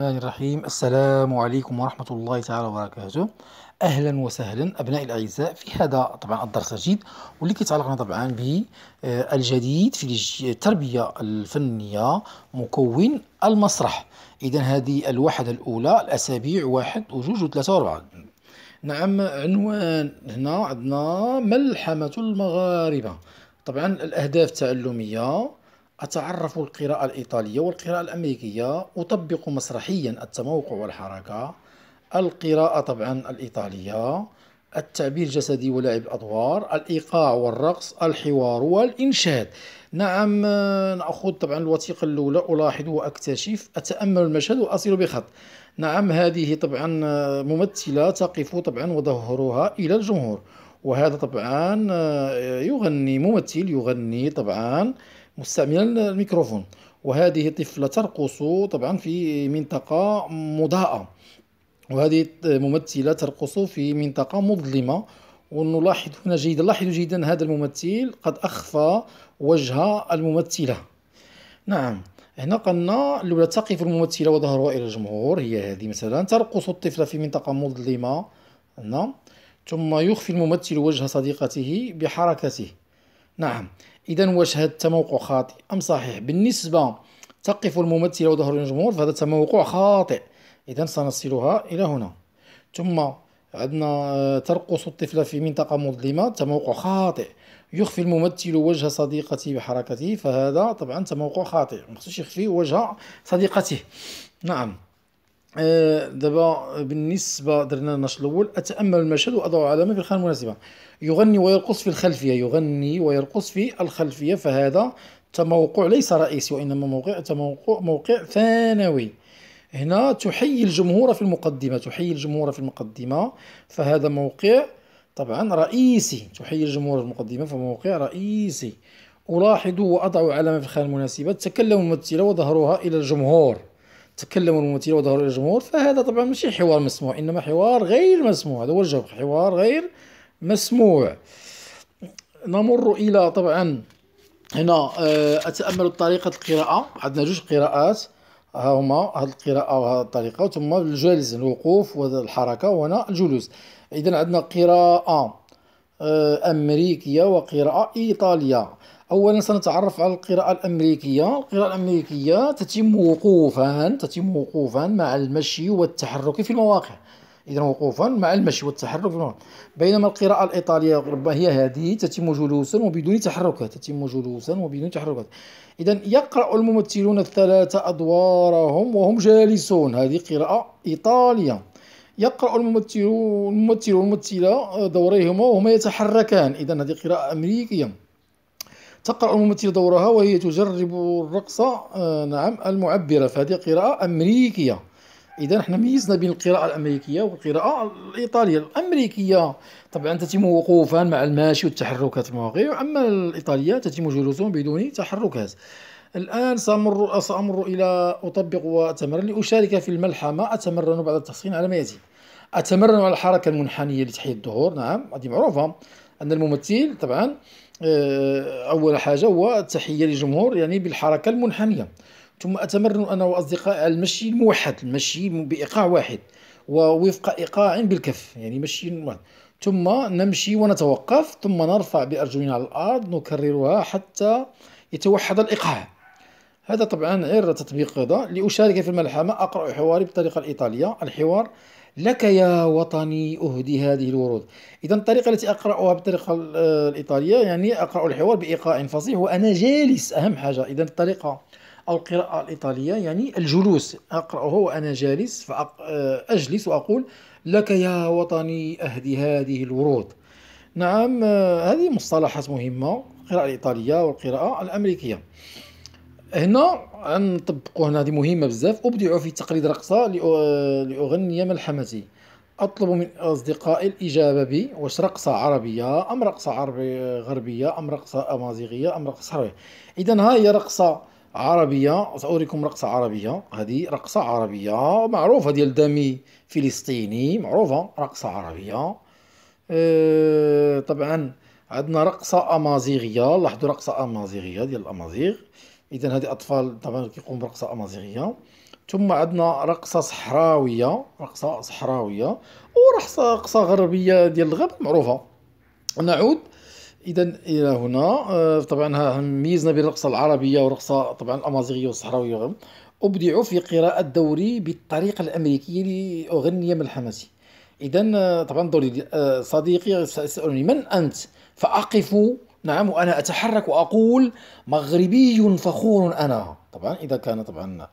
الرحمن الرحيم السلام عليكم ورحمة الله تعالى وبركاته أهلا وسهلا أبنائي الأعزاء في هذا طبعا الدرس الجديد واللي كيتعلقنا طبعا بالجديد آه، في التربية الفنية مكون المسرح إذا هذه الوحدة الأولى الأسابيع واحد وجوج وثلاثة وأربعة نعم عنوان هنا عندنا ملحمة المغاربة طبعا الأهداف التعلمية أتعرف القراءة الإيطالية والقراءة الأمريكية أطبق مسرحيا التموقع والحركة القراءة طبعا الإيطالية التعبير الجسدي ولعب الأدوار الإيقاع والرقص الحوار والإنشاد نعم نأخذ طبعا الوثيقة الأولى ألاحظ وأكتشف أتأمل المشهد وأصل بخط نعم هذه طبعا ممثلة تقف طبعا وظهرها إلى الجمهور وهذا طبعا يغني ممثل يغني طبعا مستعملا الميكروفون وهذه الطفلة ترقص طبعا في منطقة مضاءة وهذه ممثلة ترقص في منطقة مظلمة ونلاحظ هنا جيدا لاحظوا جيدا هذا الممثل قد أخفى وجه الممثلة نعم هنا قلنا الأولى تقف الممثلة وظهرها إلى الجمهور هي هذه مثلا ترقص الطفلة في منطقة مظلمة هنا نعم، ثم يخفي الممثل وجه صديقته بحركته نعم إذا واش هذا التموقع خاطئ أم صحيح بالنسبة تقف الممثلة وظهر الجمهور فهذا تموقع خاطئ إذا سنصلها إلى هنا ثم عندنا آه، ترقص الطفلة في منطقة مظلمة تموقع خاطئ يخفي الممثل وجه صديقته بحركته فهذا طبعا تموقع خاطئ ما يخفي وجه صديقته نعم آه، دابا بالنسبه درنا النشر الاول اتامل المشهد واضع علامه في الخانه المناسبه يغني ويرقص في الخلفيه يغني ويرقص في الخلفيه فهذا تموقع ليس رئيسي وانما موقع تموقع موقع ثانوي هنا تحيي الجمهور في المقدمه تحيي الجمهور في المقدمه فهذا موقع طبعا رئيسي تحيي الجمهور في المقدمه فموقع رئيسي الاحظ واضع علامه في الخانه المناسبه تكلم الممثله وظهرها الى الجمهور تكلم الممثل وظهر للجمهور فهذا طبعا ماشي حوار مسموع انما حوار غير مسموع هذا هو الجواب حوار غير مسموع نمر الى طبعا هنا آه، اتامل طريقه القراءه عندنا جوج قراءات ها هما هذه القراءه وهذه الطريقه ثم الجالس الوقوف والحركه وهنا الجلوس اذا عندنا قراءه آه، أمريكية وقراءة إيطالية أولا سنتعرف على القراءة الأمريكية القراءة الأمريكية تتم وقوفا تتم وقوفا مع المشي والتحرك في المواقع إذا وقوفا مع المشي والتحرك في المواقع بينما القراءة الإيطالية ربما هي هذه تتم جلوسا وبدون تحركات تتم جلوسا وبدون تحركات إذا يقرأ الممثلون الثلاثة أدوارهم وهم جالسون هذه قراءة إيطالية يقرأ الممثل الممثل والممثلة آه، دوريهما وهما يتحركان إذا هذه قراءة أمريكية تقرأ الممثلة دورها وهي تجرب الرقصة آه، نعم المعبرة فهذه قراءة أمريكية اذا حنا ميزنا بين القراءه الامريكيه والقراءه الايطاليه الامريكيه طبعا تتم وقوفا مع الماشي والتحركات المواقع اما الايطاليه تتم جلوسهم بدون تحركات الان سامر سامر الى اطبق واتمرن لاشارك في الملحمه اتمرن بعد التحصين على ما يزيد اتمرن على الحركه المنحنيه لتحية الظهور نعم هذه معروفه ان الممثل طبعا آه، اول حاجه هو التحيه للجمهور يعني بالحركه المنحنيه ثم اتمرن انا واصدقائي على المشي الموحد المشي بايقاع واحد ووفق ايقاع بالكف يعني مشي واحد ثم نمشي ونتوقف ثم نرفع بأرجلنا على الأرض نكررها حتى يتوحد الإيقاع هذا طبعا غير تطبيق هذا لأشارك في الملحمة أقرأ حواري بالطريقة الإيطالية الحوار لك يا وطني أهدي هذه الورود إذا الطريقة التي أقرأها بالطريقة الإيطالية يعني أقرأ الحوار بإيقاع فصيح وأنا جالس أهم حاجة إذا الطريقة أو القراءة الإيطالية يعني الجلوس أقرأه وأنا جالس فأجلس آه، وأقول لك يا وطني أهدي هذه الورود نعم آه، هذه مصطلحات مهمة القراءة الإيطالية والقراءة الأمريكية هنا غنطبقوا هنا هذه مهمه بزاف ابدعوا في تقليد رقصه لاغنيه ملحمتي اطلب من اصدقائي الاجابه بي واش رقصه عربيه ام رقصه عربي غربيه ام رقصه امازيغيه ام رقصه عربيه اذا ها هي رقصه عربيه ساريكم رقصه عربيه هذه رقصه عربيه معروفه ديال دمي فلسطيني معروفه رقصه عربيه أه طبعا عندنا رقصة أمازيغية لاحظوا رقصة أمازيغية ديال الأمازيغ إذا هذه أطفال طبعا كيقوم برقصة أمازيغية ثم عندنا رقصة صحراوية رقصة صحراوية ورقصة رقصة غربية ديال الغرب معروفة نعود اذا الى هنا آه، طبعا ميزنا بين الرقصه العربيه ورقصة طبعا الامازيغيه والصحراويه ابدعوا في قراءه دوري بالطريقه الامريكيه لاغنيه من الحماسي اذا آه، طبعا دوري آه، صديقي سألني من انت فأقف نعم وأنا أتحرك وأقول مغربي فخور أنا طبعا إذا كان طبعا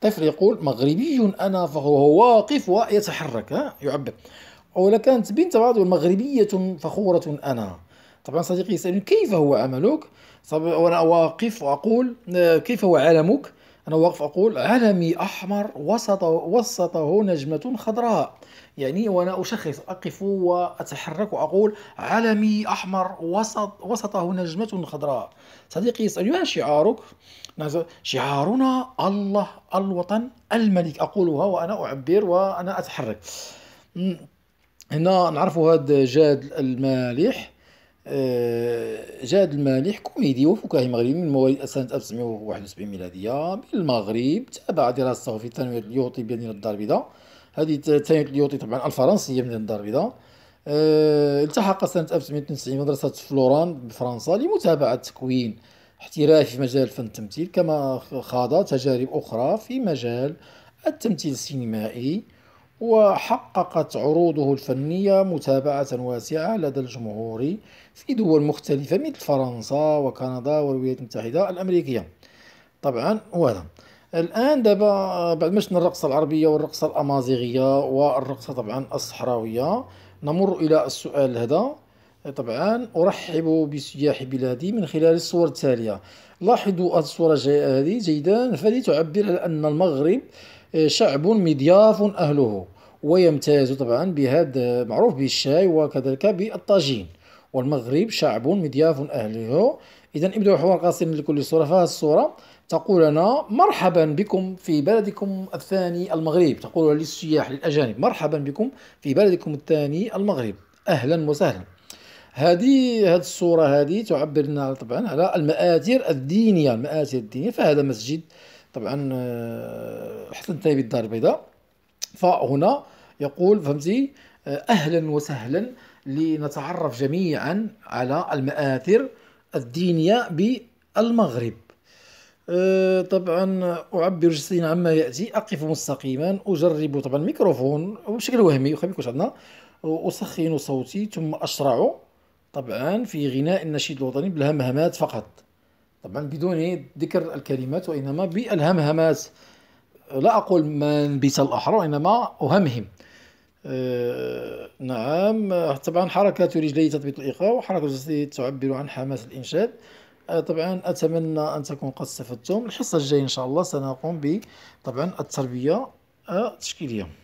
طفل يقول مغربي أنا فهو واقف ويتحرك يعبر أو كانت بنت بعض مغربية فخورة أنا طبعا صديقي يسألني كيف هو عملك؟ وأنا واقف وأقول آه، كيف هو عالمك أنا واقف أقول علمي أحمر وسط وسطه نجمة خضراء يعني وأنا أشخص أقف وأتحرك وأقول علمي أحمر وسط وسطه نجمة خضراء صديقي يسأل ما شعارك؟ نعم، شعارنا الله الوطن الملك أقولها وأنا أعبر وأنا أتحرك هنا نعرف هذا جاد المالح آه، جاد المالح كوميدي وفكاهي مغربي من مواليد سنة 1971 ميلادية من المغرب تابع دراسته في الثانوية اليوطي بمدينة الدار البيضاء هذه الثانوية اليوطي طبعا الفرنسية بمدينة الدار البيضاء آه، التحق سنة 1992 مدرسة فلوران بفرنسا لمتابعة تكوين احترافي في مجال فن التمثيل كما خاض تجارب أخرى في مجال التمثيل السينمائي وحققت عروضه الفنية متابعة واسعة لدى الجمهور في دول مختلفة مثل فرنسا وكندا والولايات المتحدة الأمريكية طبعا وهذا الآن دابا بعد ما شفنا الرقصة العربية والرقصة الأمازيغية والرقصة طبعا الصحراوية نمر إلى السؤال هذا طبعا أرحب بسياح بلادي من خلال الصور التالية لاحظوا الصورة هذه جيدا فهذه تعبر على أن المغرب شعب مضياف أهله ويمتاز طبعا بهذا معروف بالشاي وكذلك بالطاجين والمغرب شعب مضياف أهله إذا ابدأ حوار قصير لكل صورة فهذه الصورة تقول لنا مرحبا بكم في بلدكم الثاني المغرب تقول للسياح للأجانب مرحبا بكم في بلدكم الثاني المغرب أهلا وسهلا هذه هذه الصورة هذه تعبر لنا طبعا على المآثر الدينية المآثر الدينية فهذا مسجد طبعا آه، حتى تنتهي بالدار البيضاء فهنا يقول فهمتي آه، اهلا وسهلا لنتعرف جميعا على المآثر الدينية بالمغرب آه، طبعا اعبر جسدي عما ياتي اقف مستقيما اجرب طبعا الميكروفون بشكل وهمي واخا يكون عندنا اسخن صوتي ثم اشرع طبعا في غناء النشيد الوطني بالهمهمات فقط طبعا بدون ذكر الكلمات وإنما بالهمهمات لا أقول من انبت الأحرار وإنما أهمهم أه نعم طبعا حركة رجلي تثبت الإيقاع وحركة جسدي تعبر عن حماس الإنشاد أه طبعا أتمنى أن تكون قد استفدتم الحصة الجاية إن شاء الله سنقوم ب طبعا التربية التشكيلية